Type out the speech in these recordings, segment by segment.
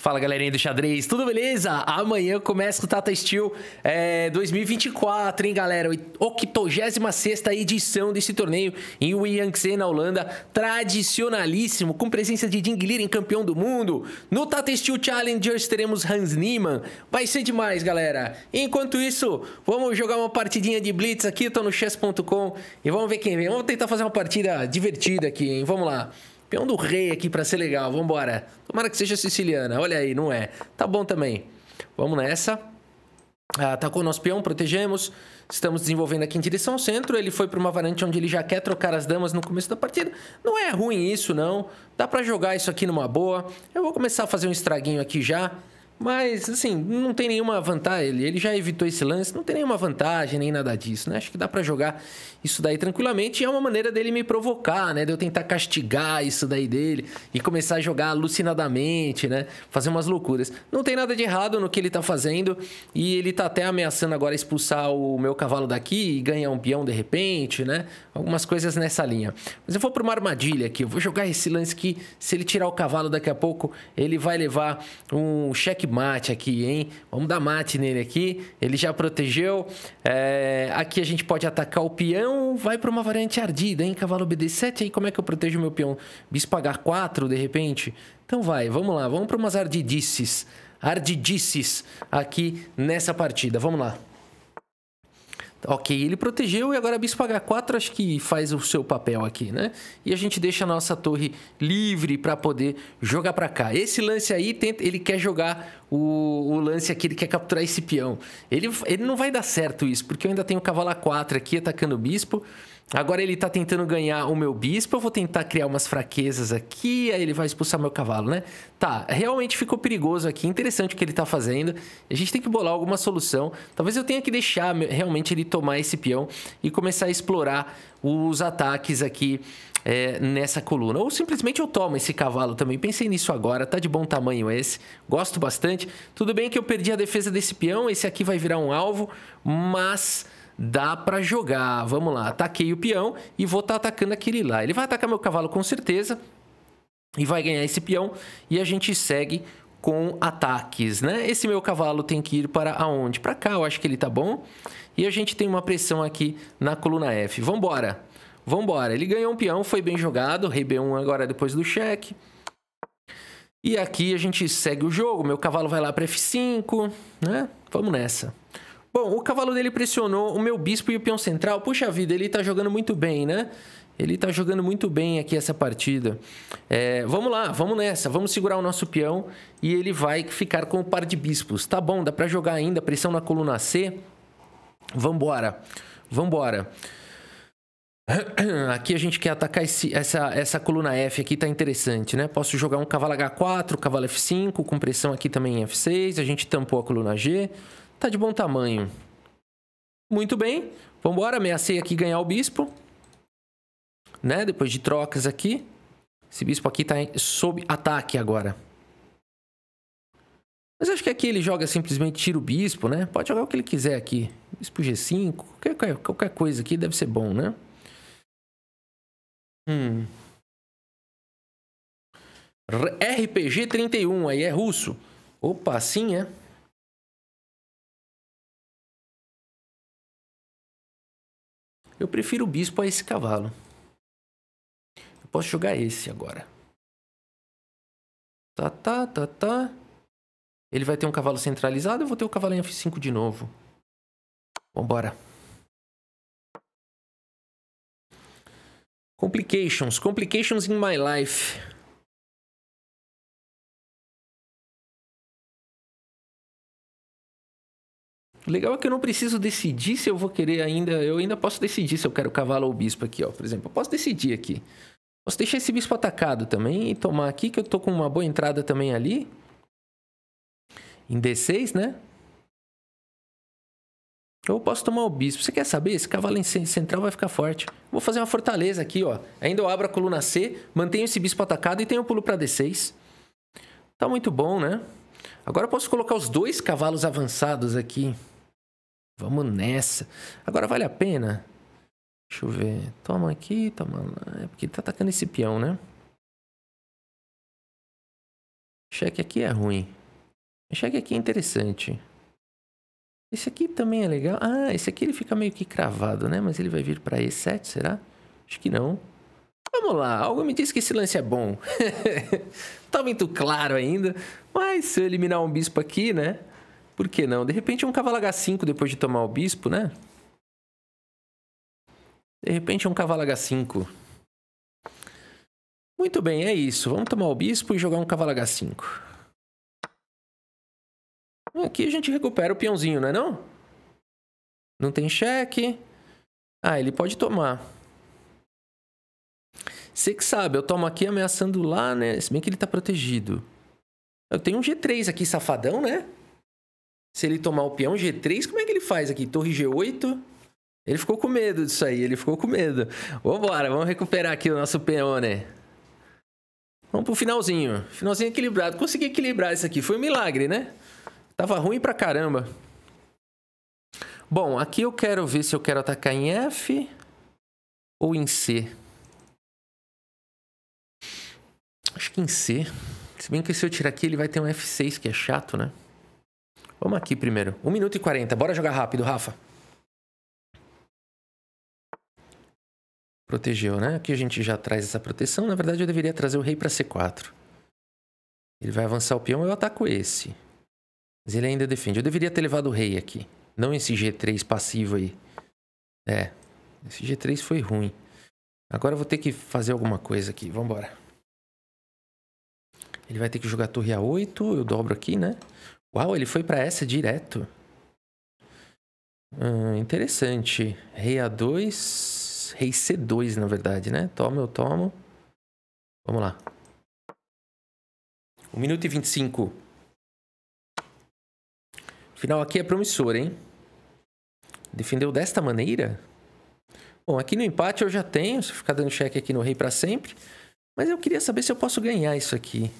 Fala galerinha do xadrez, tudo beleza? Amanhã começa o Tata Steel é, 2024, hein galera? 86 edição desse torneio em Yangtze, na Holanda, tradicionalíssimo, com presença de Ding Liren, campeão do mundo. No Tata Steel Challengers teremos Hans Niemann, vai ser demais galera. Enquanto isso, vamos jogar uma partidinha de Blitz aqui, eu tô no chess.com e vamos ver quem vem. Vamos tentar fazer uma partida divertida aqui, hein? Vamos lá. Peão do rei aqui para ser legal, vambora. Tomara que seja siciliana, olha aí, não é. Tá bom também. Vamos nessa. Atacou ah, tá nosso peão, protegemos. Estamos desenvolvendo aqui em direção ao centro. Ele foi para uma variante onde ele já quer trocar as damas no começo da partida. Não é ruim isso, não. Dá para jogar isso aqui numa boa. Eu vou começar a fazer um estraguinho aqui já. Mas, assim, não tem nenhuma vantagem. Ele, ele já evitou esse lance, não tem nenhuma vantagem nem nada disso, né? Acho que dá para jogar isso daí tranquilamente. E é uma maneira dele me provocar, né? De eu tentar castigar isso daí dele e começar a jogar alucinadamente, né? Fazer umas loucuras. Não tem nada de errado no que ele tá fazendo. E ele tá até ameaçando agora expulsar o meu cavalo daqui e ganhar um peão de repente, né? Algumas coisas nessa linha. Mas eu vou pra uma armadilha aqui. Eu vou jogar esse lance que, se ele tirar o cavalo daqui a pouco, ele vai levar um cheque mate aqui, hein? Vamos dar mate nele aqui. Ele já protegeu. É, aqui a gente pode atacar o peão. Vai para uma variante ardida, hein? Cavalo BD7. Aí como é que eu protejo meu peão? Bispo H4, de repente? Então vai, vamos lá. Vamos para umas ardidices. Ardidices aqui nessa partida. Vamos lá. Ok, ele protegeu e agora bispo H4 acho que faz o seu papel aqui, né? E a gente deixa a nossa torre livre para poder jogar para cá. Esse lance aí, tenta, ele quer jogar o, o, lance aqui, ele quer capturar esse peão. Ele, ele não vai dar certo isso, porque eu ainda tenho o cavalo A4 aqui atacando o bispo. Agora ele tá tentando ganhar o meu bispo, eu vou tentar criar umas fraquezas aqui, aí ele vai expulsar meu cavalo, né? Tá, realmente ficou perigoso aqui, interessante o que ele tá fazendo. A gente tem que bolar alguma solução. Talvez eu tenha que deixar realmente ele tomar esse peão e começar a explorar os ataques aqui é, nessa coluna. Ou simplesmente eu tomo esse cavalo também. Pensei nisso agora, tá de bom tamanho esse. Gosto bastante. Tudo bem que eu perdi a defesa desse peão, esse aqui vai virar um alvo, mas dá para jogar. Vamos lá, ataquei o peão e vou estar tá atacando aquele lá. Ele vai atacar meu cavalo com certeza e vai ganhar esse peão e a gente segue com ataques, né? Esse meu cavalo tem que ir para aonde? Para cá, eu acho que ele tá bom. E a gente tem uma pressão aqui na coluna F. Vambora, vambora. Ele ganhou um peão, foi bem jogado. Rei B1 agora depois do cheque. E aqui a gente segue o jogo. Meu cavalo vai lá para F5, né? Vamos nessa. Bom, o cavalo dele pressionou o meu bispo e o peão central. Puxa vida, ele tá jogando muito bem, né? Ele tá jogando muito bem aqui essa partida. É, vamos lá, vamos nessa. Vamos segurar o nosso peão e ele vai ficar com o par de bispos. Tá bom, dá para jogar ainda. Pressão na coluna C. Vambora, vambora. Aqui a gente quer atacar esse, essa, essa coluna F aqui, tá interessante, né? Posso jogar um cavalo H4, cavalo F5, com pressão aqui também em F6. A gente tampou a coluna G. Tá de bom tamanho. Muito bem. Vambora, ameacei aqui ganhar o bispo. Né? Depois de trocas aqui. Esse bispo aqui tá sob ataque agora. Mas acho que aqui ele joga simplesmente tira o bispo, né? Pode jogar o que ele quiser aqui. Bispo G5, qualquer, qualquer coisa aqui deve ser bom, né? Hum. RPG 31, aí é russo. Opa, assim é. Eu prefiro o bispo a esse cavalo. Eu posso jogar esse agora. Tá, tá, tá, tá. Ele vai ter um cavalo centralizado, eu vou ter o cavalo em F5 de novo. Vambora. Complications. Complications in my life. O legal é que eu não preciso decidir se eu vou querer ainda. Eu ainda posso decidir se eu quero cavalo ou bispo aqui, ó. Por exemplo, eu posso decidir aqui. Posso deixar esse bispo atacado também e tomar aqui, que eu tô com uma boa entrada também ali. Em D6, né? Eu posso tomar o bispo. Você quer saber? Esse cavalo em central vai ficar forte. Vou fazer uma fortaleza aqui, ó. Ainda eu abro a coluna C, mantenho esse bispo atacado e tenho um pulo para D6. Tá muito bom, né? Agora eu posso colocar os dois cavalos avançados aqui. Vamos nessa. Agora vale a pena? Deixa eu ver. Toma aqui, toma lá. É porque ele tá atacando esse peão, né? Cheque aqui é ruim. Cheque aqui é interessante. Esse aqui também é legal. Ah, esse aqui ele fica meio que cravado, né? Mas ele vai vir para E7, será? Acho que não. Vamos lá, algo me diz que esse lance é bom. tá muito claro ainda, mas se eu eliminar um bispo aqui, né? Por que não? De repente um cavalo H5 depois de tomar o bispo, né? De repente um cavalo H5. Muito bem, é isso. Vamos tomar o bispo e jogar um cavalo H5. Aqui a gente recupera o peãozinho, não é não? Não tem cheque. Ah, ele pode tomar. Você que sabe, eu tomo aqui ameaçando lá, né? Se bem que ele tá protegido. Eu tenho um G3 aqui, safadão, né? se ele tomar o peão G3, como é que ele faz aqui? Torre G8? Ele ficou com medo disso aí, ele ficou com medo. Vambora, vamos recuperar aqui o nosso peão, né? Vamos pro finalzinho. Finalzinho equilibrado. Consegui equilibrar isso aqui. Foi um milagre, né? Tava ruim pra caramba. Bom, aqui eu quero ver se eu quero atacar em F ou em C. Acho que em C. Se bem que se eu tirar aqui, ele vai ter um F6, que é chato, né? Vamos aqui primeiro. 1 minuto e 40. Bora jogar rápido, Rafa. Protegeu, né? Aqui a gente já traz essa proteção. Na verdade, eu deveria trazer o rei para C4. Ele vai avançar o peão, eu ataco esse. Mas ele ainda defende. Eu deveria ter levado o rei aqui. Não esse G3 passivo aí. É. Esse G3 foi ruim. Agora eu vou ter que fazer alguma coisa aqui. Vambora. Ele vai ter que jogar torre A8. Eu dobro aqui, né? Uau, ele foi para essa direto. Hum, interessante. Rei A2. Rei C2, na verdade, né? Toma, eu tomo. Vamos lá. 1 minuto e 25. O final aqui é promissor, hein? Defendeu desta maneira? Bom, aqui no empate eu já tenho. Se ficar dando cheque aqui no rei para sempre. Mas eu queria saber se eu posso ganhar isso aqui.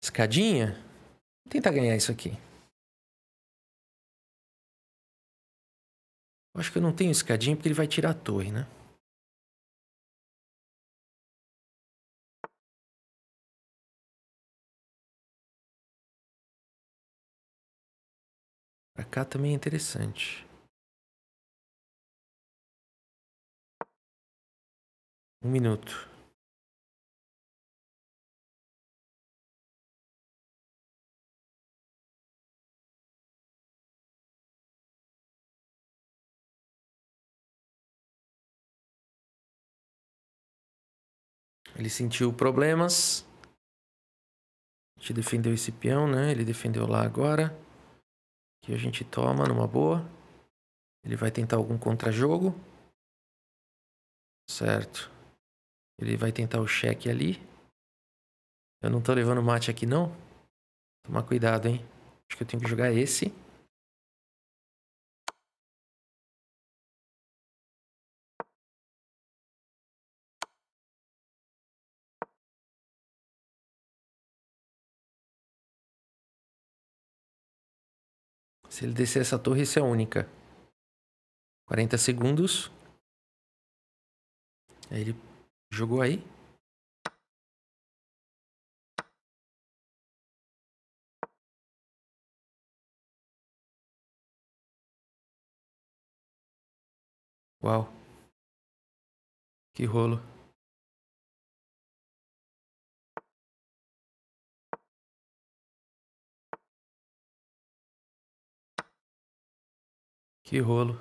Escadinha? Tenta ganhar isso aqui. Acho que eu não tenho escadinha porque ele vai tirar a torre, né? Pra cá também é interessante. Um minuto. Ele sentiu problemas. A gente defendeu esse peão, né? Ele defendeu lá agora. Que a gente toma numa boa. Ele vai tentar algum contra-jogo. Certo. Ele vai tentar o cheque ali. Eu não tô levando mate aqui, não. Tomar cuidado, hein? Acho que eu tenho que jogar esse. Se ele descer essa torre, isso é única. 40 segundos. Aí ele jogou aí. Uau. Que rolo. Que rolo.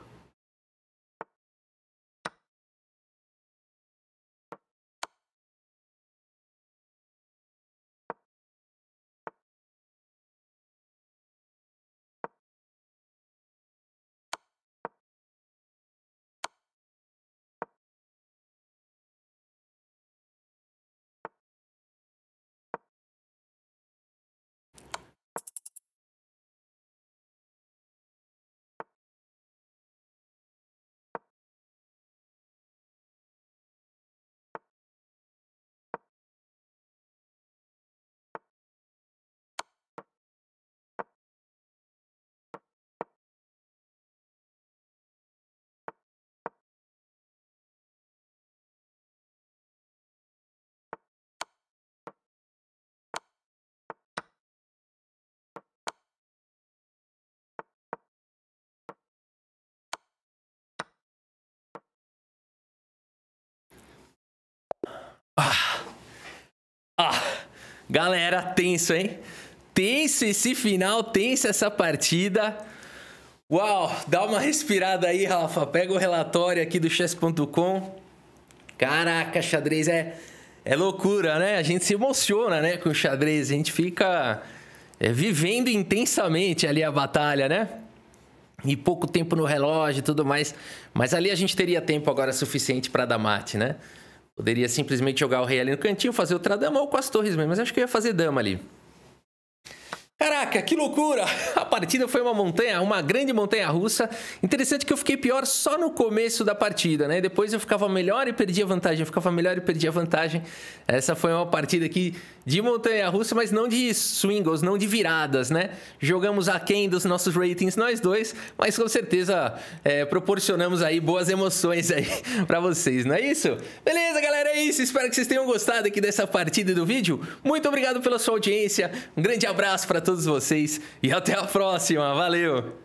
Ah, galera, tenso, hein? Tenso esse final, tenso essa partida. Uau, dá uma respirada aí, Rafa. Pega o relatório aqui do chess.com. Caraca, xadrez é, é loucura, né? A gente se emociona, né, com o xadrez. A gente fica é, vivendo intensamente ali a batalha, né? E pouco tempo no relógio e tudo mais. Mas ali a gente teria tempo agora suficiente para dar mate, né? Poderia simplesmente jogar o rei ali no cantinho, fazer outra dama ou com as torres mesmo, mas acho que eu ia fazer dama ali. Caraca, que loucura! A partida foi uma montanha, uma grande montanha russa. Interessante que eu fiquei pior só no começo da partida, né? Depois eu ficava melhor e perdia vantagem, eu ficava melhor e perdia vantagem. Essa foi uma partida aqui de montanha russa, mas não de swingles, não de viradas, né? Jogamos aquém dos nossos ratings nós dois, mas com certeza é, proporcionamos aí boas emoções aí para vocês, não é isso? Beleza, galera, é isso. Espero que vocês tenham gostado aqui dessa partida e do vídeo. Muito obrigado pela sua audiência. Um grande abraço para todos todos vocês e até a próxima. Valeu!